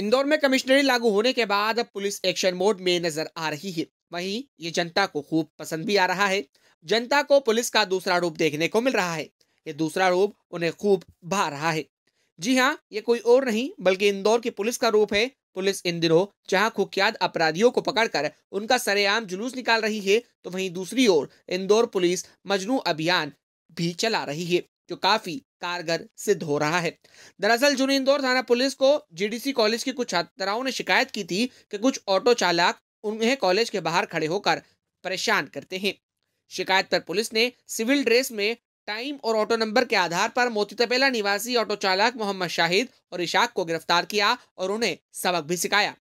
इंदौर में कमिश्नरी लागू होने के बाद पुलिस एक्शन मोड में नजर आ रही है वहीं ये जनता को खूब पसंद भी आ रहा है जनता को पुलिस का दूसरा रूप देखने को मिल रहा है ये दूसरा रूप उन्हें खूब भा रहा है जी हाँ ये कोई और नहीं बल्कि इंदौर की पुलिस का रूप है पुलिस इन दिनों जहाँ कुख्यात अपराधियों को पकड़कर उनका सरेआम जुलूस निकाल रही है तो वहीं दूसरी ओर इंदौर पुलिस मजनू अभियान भी चला रही है जो काफी कारगर सिद्ध हो रहा है दरअसल जुनी इंदौर थाना पुलिस को जीडीसी कॉलेज की कुछ छात्राओं ने शिकायत की थी कि कुछ ऑटो चालक उन्हें कॉलेज के बाहर खड़े होकर परेशान करते हैं शिकायत पर पुलिस ने सिविल ड्रेस में टाइम और ऑटो नंबर के आधार पर मोती तपेला निवासी ऑटो चालक मोहम्मद शाहिद और इशाक को गिरफ्तार किया और उन्हें सबक भी सिखाया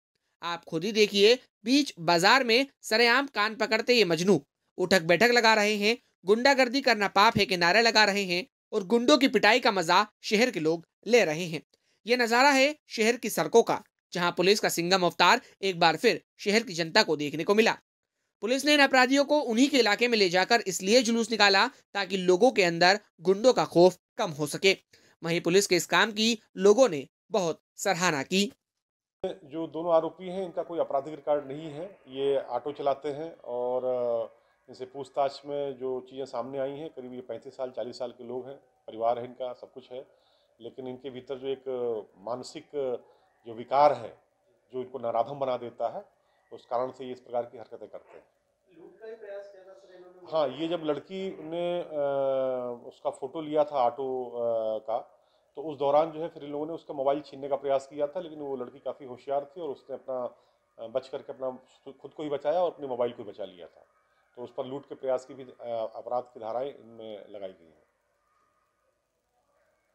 आप खुद ही देखिए बीच बाजार में सरेआम कान पकड़ते ये मजनू उठक बैठक लगा रहे हैं गुंडागर्दी करना पाप है के नारे लगा रहे हैं और गुंडों की पिटाई का मजा शहर के लोग ले रहे हैं ये नज़ारा है शहर की सड़कों का जहां पुलिस का सिंगम अवतार एक बार फिर शहर की जनता को देखने को मिला पुलिस ने इन अपराधियों को उन्हीं के इलाके में ले जाकर इसलिए जुलूस निकाला ताकि लोगों के अंदर गुंडों का खौफ कम हो सके वहीं पुलिस के इस काम की लोगों ने बहुत सराहना की जो दोनों आरोपी हैं इनका कोई आपराधिक रिकॉर्ड नहीं है ये ऑटो चलाते हैं और इनसे पूछताछ में जो चीज़ें सामने आई हैं करीब ये पैंतीस साल चालीस साल के लोग हैं परिवार है इनका सब कुछ है लेकिन इनके भीतर जो एक मानसिक जो विकार है जो इनको नाराधम बना देता है उस कारण से ये इस प्रकार की हरकतें करते हैं हाँ ये जब लड़की ने उसका फ़ोटो लिया था ऑटो का तो उस दौरान जो है फिर इन लोगों ने उसका मोबाइल छीनने का प्रयास किया था लेकिन वो लड़की काफ़ी होशियार थी और उसने अपना बच करके अपना खुद को ही बचाया और अपने मोबाइल को ही बचा लिया था तो उस पर लूट के प्रयास की भी अपराध की धाराएं इनमें लगाई गई हैं